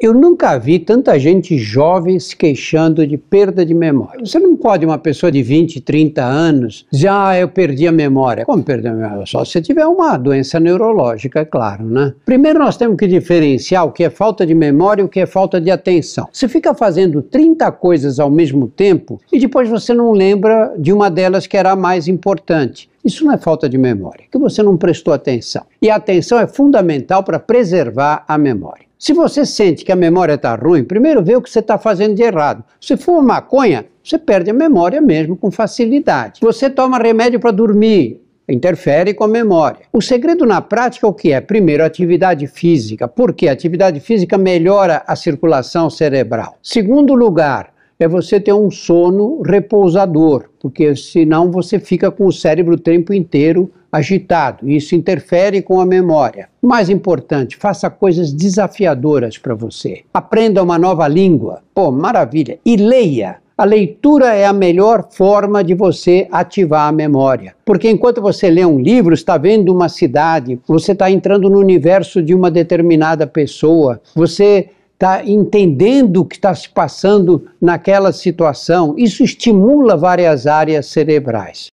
Eu nunca vi tanta gente jovem se queixando de perda de memória. Você não pode, uma pessoa de 20, 30 anos, dizer, ah, eu perdi a memória. Como perder a memória? Só se tiver uma doença neurológica, é claro, né? Primeiro nós temos que diferenciar o que é falta de memória e o que é falta de atenção. Você fica fazendo 30 coisas ao mesmo tempo e depois você não lembra de uma delas que era a mais importante. Isso não é falta de memória, que você não prestou atenção. E a atenção é fundamental para preservar a memória. Se você sente que a memória está ruim, primeiro vê o que você está fazendo de errado. Se for uma maconha, você perde a memória mesmo com facilidade. Você toma remédio para dormir, interfere com a memória. O segredo na prática é o que é? Primeiro, atividade física, porque quê? atividade física melhora a circulação cerebral. Segundo lugar, é você ter um sono repousador, porque senão você fica com o cérebro o tempo inteiro agitado, isso interfere com a memória. Mais importante, faça coisas desafiadoras para você. Aprenda uma nova língua. Pô, maravilha! E leia. A leitura é a melhor forma de você ativar a memória. Porque enquanto você lê um livro, está vendo uma cidade, você está entrando no universo de uma determinada pessoa, você está entendendo o que está se passando naquela situação. Isso estimula várias áreas cerebrais.